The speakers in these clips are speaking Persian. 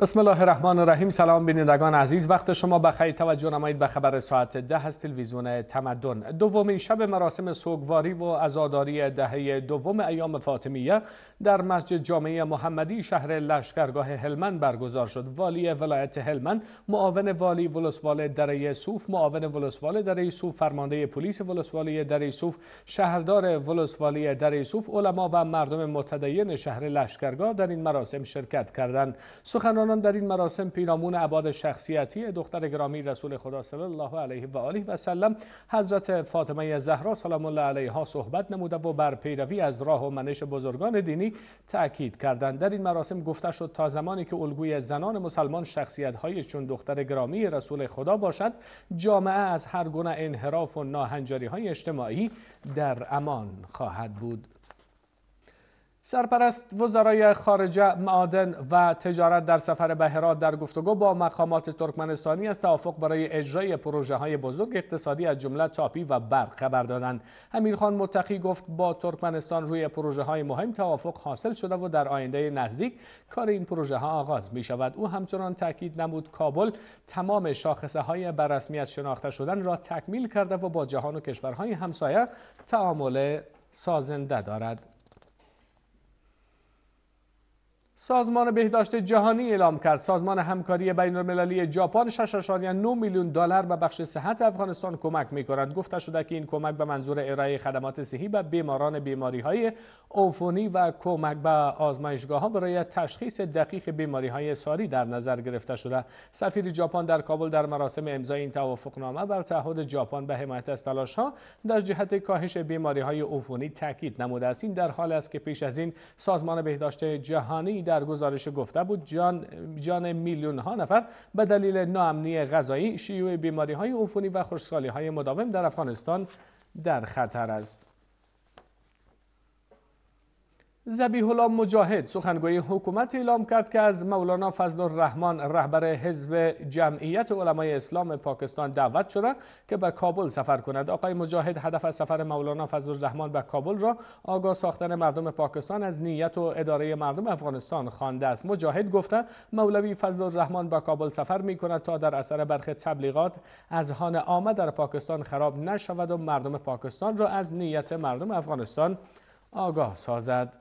بسم الله الرحمن الرحیم سلام بینندگان عزیز وقت شما بخیر توجه نمایید به خبر ساعت ده از تلویزیون تمدن دومین شب مراسم سوگواری و عزاداری دهه دوم ایام فاطمیه در مسجد جامعه محمدی شهر لشکرگاه هلمن برگزار شد والی ولایت هلمن، معاون والی ولسوال دره معاون ولسوال دره فرمانده پلیس ولسوالی دره شهردار ولسوالی دره علما و مردم متدین شهر لشکرگاه در این مراسم شرکت کردند سخنان در این مراسم پیرامون عباد شخصیتی دختر گرامی رسول خدا صلی الله علیه و آله و سلم حضرت فاطمه زهرا سلام الله علیها صحبت نموده و بر پیروی از راه و منش بزرگان دینی تاکید کردند در این مراسم گفته شد تا زمانی که الگوی زنان مسلمان شخصیت های چون دختر گرامی رسول خدا باشد جامعه از هر گونه انحراف و ناهنجاری های اجتماعی در امان خواهد بود سرپرست وزرای خارجه معادن و تجارت در سفر به هرات در گفتگو با مقامات ترکمنستانی از توافق برای اجرای پروژه های بزرگ اقتصادی از جمله تاپی و برق خبر دادند خان متقی گفت با ترکمنستان روی پروژه های مهم توافق حاصل شده و در آینده نزدیک کار این پروژه ها آغاز می شود او همچنان تاکید نمود کابل تمام شاخصه های بر شناخته شدن را تکمیل کرده و با جهان و کشورهای همسایه تعامل سازنده دارد سازمان بهداشت جهانی اعلام کرد سازمان همکاری بین المللی ژاپن 6.9 میلیون دلار به بخش صحت افغانستان کمک می کند گفته شده که این کمک به منظور ارائه خدمات صحی به بیماران بیماری های عفونی و کمک به آزمایشگاه ها برای تشخیص دقیق بیماری های ساری در نظر گرفته شده سفیر ژاپن در کابل در مراسم امضای این توافقنامه بر تعهد ژاپن به حمایت از تلاش ها در جهت کاهش بیماری های عفونی تاکید نموده است این در حال است که پیش از این سازمان بهداشت جهانی در در گزارش گفته بود جان, جان میلیون ها نفر به دلیل ناامنی غذایی شیوع بیماری های عفونی و خشکسالی های مداوم در افغانستان در خطر است زبیح الله مجاهد سخنگوی حکومت اعلام کرد که از مولانا فضل الرحمن رهبر حزب جمعیت علمای اسلام پاکستان دعوت شده که به کابل سفر کند آقای مجاهد هدف از سفر مولانا فضل الرحمن به کابل را آگاه ساختن مردم پاکستان از نیت و اداره مردم افغانستان خوانده است مجاهد گفته مولوی فضل الرحمن به کابل سفر می کند تا در اثر برخی تبلیغات از هان آمد در پاکستان خراب نشود و مردم پاکستان را از نیت مردم افغانستان آگاه سازد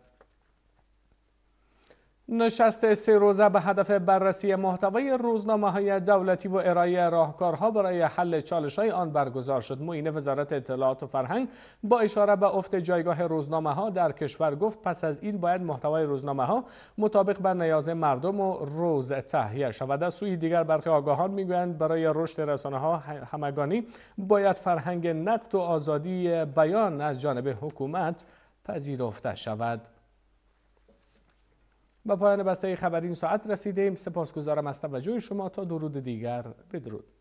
نشست سه روزه به هدف بررسی محتوای روزنامه های دولتی و ارائه راهکارها برای حل چالش های آن برگزار شد معین وزارت اطلاعات و فرهنگ با اشاره به افت جایگاه روزنامه ها در کشور گفت پس از این باید محتوای روزنامه ها مطابق بر نیاز مردم و روز تهیه شود از سوی دیگر برخی آگاهان میگویند برای رشد رسانه ها همگانی باید فرهنگ نقد و آزادی بیان از جانب حکومت پذیرفته شود به پایان بسته این ساعت رسیدیم سپاسگزارم از توجه شما تا درود دیگر بدرود